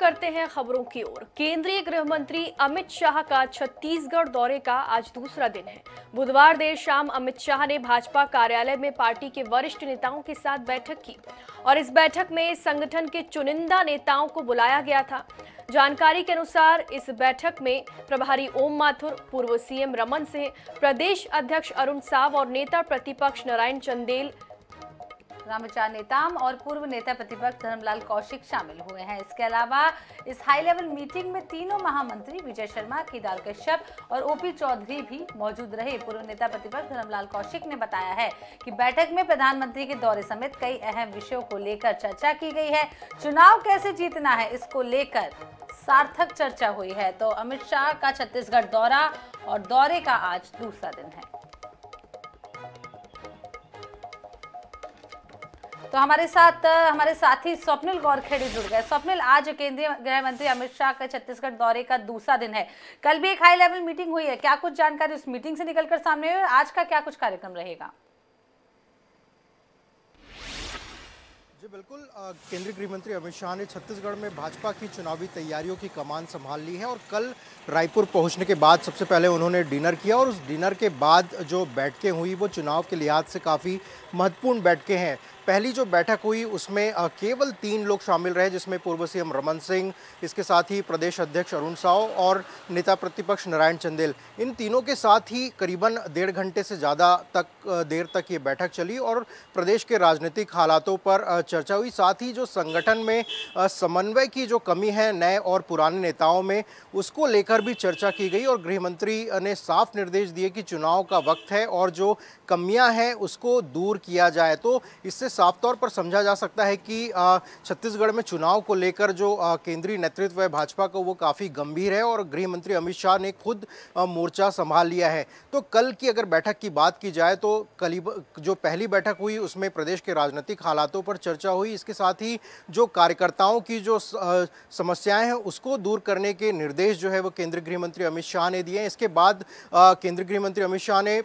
करते हैं खबरों की ओर केंद्रीय गृह मंत्री अमित शाह का छत्तीसगढ़ दौरे का आज दूसरा दिन है बुधवार देर शाम अमित शाह ने भाजपा कार्यालय में पार्टी के वरिष्ठ नेताओं के साथ बैठक की और इस बैठक में संगठन के चुनिंदा नेताओं को बुलाया गया था जानकारी के अनुसार इस बैठक में प्रभारी ओम माथुर पूर्व सीएम रमन सिंह प्रदेश अध्यक्ष अरुण साव और नेता प्रतिपक्ष नारायण चंदेल रामविचार नेताम और पूर्व नेता प्रतिपक्ष धर्मलाल कौशिक शामिल हुए हैं इसके अलावा इस हाई लेवल मीटिंग में तीनों महामंत्री विजय शर्मा केदार कश्यप और ओपी चौधरी भी मौजूद रहे पूर्व नेता प्रतिपक्ष धर्मलाल कौशिक ने बताया है कि बैठक में प्रधानमंत्री के दौरे समेत कई अहम विषयों को लेकर चर्चा की गई है चुनाव कैसे जीतना है इसको लेकर सार्थक चर्चा हुई है तो अमित शाह का छत्तीसगढ़ दौरा और दौरे का आज दूसरा दिन है तो हमारे साथ हमारे साथी स्वप्निल गौरखेड़ी जुड़ गए स्वप्निल आज केंद्रीय गृह मंत्री अमित शाह का छत्तीसगढ़ दौरे का दूसरा दिन है कल भी एक हाई लेवल मीटिंग हुई है क्या कुछ जानकारी उस मीटिंग से निकलकर सामने हुई आज का क्या कुछ कार्यक्रम रहेगा जी बिल्कुल केंद्रीय गृह मंत्री अमित शाह ने छत्तीसगढ़ में भाजपा की चुनावी तैयारियों की कमान संभाल ली है और कल रायपुर पहुंचने के बाद सबसे पहले उन्होंने डिनर किया और उस डिनर के बाद जो बैठकें हुई वो चुनाव के लिहाज से काफ़ी महत्वपूर्ण बैठकें हैं पहली जो बैठक हुई उसमें केवल तीन लोग शामिल रहे जिसमें पूर्व सीएम रमन सिंह इसके साथ ही प्रदेश अध्यक्ष अरुण साव और नेता प्रतिपक्ष नारायण चंदेल इन तीनों के साथ ही करीबन डेढ़ घंटे से ज़्यादा तक देर तक ये बैठक चली और प्रदेश के राजनीतिक हालातों पर चर्चा हुई साथ ही जो संगठन में समन्वय की जो कमी है नए और पुराने नेताओं में उसको लेकर भी चर्चा की गई और गृहमंत्री ने साफ निर्देश दिए कि चुनाव का वक्त है और जो कमियाँ हैं उसको दूर किया जाए तो इससे साफ तौर पर समझा जा सकता है कि छत्तीसगढ़ में चुनाव को लेकर जो केंद्रीय नेतृत्व है भाजपा का वो काफ़ी गंभीर है और गृह मंत्री अमित शाह ने खुद मोर्चा संभाल लिया है तो कल की अगर बैठक की बात की जाए तो कल जो पहली बैठक हुई उसमें प्रदेश के राजनीतिक हालातों पर चर्चा हुई इसके साथ ही जो कार्यकर्ताओं की जो समस्याएं हैं उसको दूर करने के निर्देश जो है वो केंद्रीय गृह मंत्री अमित शाह ने दिए इसके बाद केंद्रीय गृह मंत्री अमित शाह ने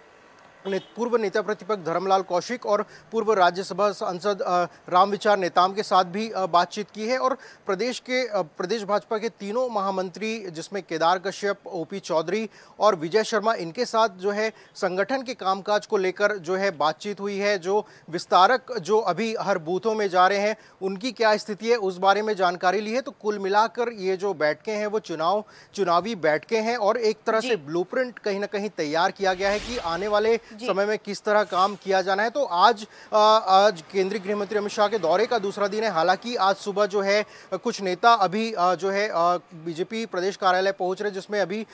पूर्व नेता प्रतिपक्ष धर्मलाल कौशिक और पूर्व राज्यसभा सांसद रामविचार नेताम के साथ भी बातचीत की है और प्रदेश के प्रदेश भाजपा के तीनों महामंत्री जिसमें केदार कश्यप ओपी चौधरी और विजय शर्मा इनके साथ जो है संगठन के कामकाज को लेकर जो है बातचीत हुई है जो विस्तारक जो अभी हर बूथों में जा रहे हैं उनकी क्या स्थिति है उस बारे में जानकारी ली है तो कुल मिलाकर ये जो बैठकें हैं वो चुनाव चुनावी बैठकें हैं और एक तरह से ब्लू कहीं ना कहीं तैयार किया गया है कि आने वाले समय में किस तरह काम किया जाना है तो आज आ, आज केंद्रीय गृह मंत्री अमित शाह के दौरे का दूसरा दिन है हालांकि आज सुबह जो है कुछ नेता अभी जो है बीजेपी प्रदेश कार्यालय पहुंच रहे जिसमें अभी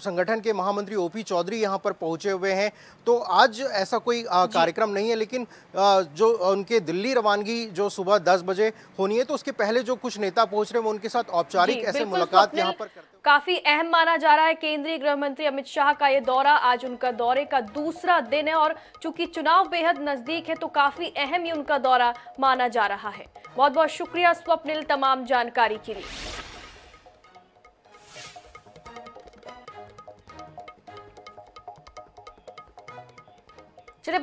संगठन के महामंत्री ओपी चौधरी यहाँ पर पहुँचे हुए हैं तो आज ऐसा कोई कार्यक्रम नहीं है लेकिन आ, जो उनके दिल्ली रवानगी जो सुबह दस बजे होनी है तो उसके पहले जो कुछ नेता पहुँच रहे हैं उनके साथ औपचारिक ऐसे तो मुलाकात यहाँ पर करते काफी अहम माना जा रहा है केंद्रीय गृह मंत्री अमित शाह का ये दौरा आज उनका दौरे का दूसरा दिन है और चूंकि चुनाव बेहद नजदीक है तो काफी अहम ही उनका दौरा माना जा रहा है बहुत बहुत शुक्रिया स्वप्निल तमाम जानकारी के लिए সেটা